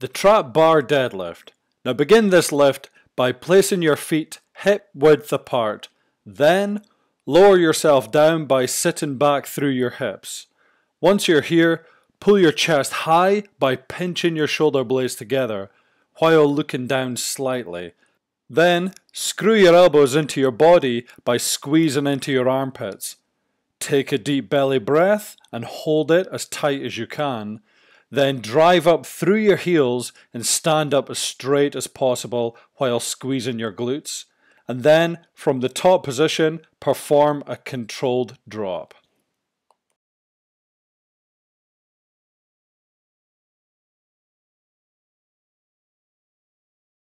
The trap bar deadlift. Now begin this lift by placing your feet hip width apart. Then lower yourself down by sitting back through your hips. Once you're here, pull your chest high by pinching your shoulder blades together while looking down slightly. Then screw your elbows into your body by squeezing into your armpits. Take a deep belly breath and hold it as tight as you can. Then drive up through your heels and stand up as straight as possible while squeezing your glutes. And then from the top position, perform a controlled drop.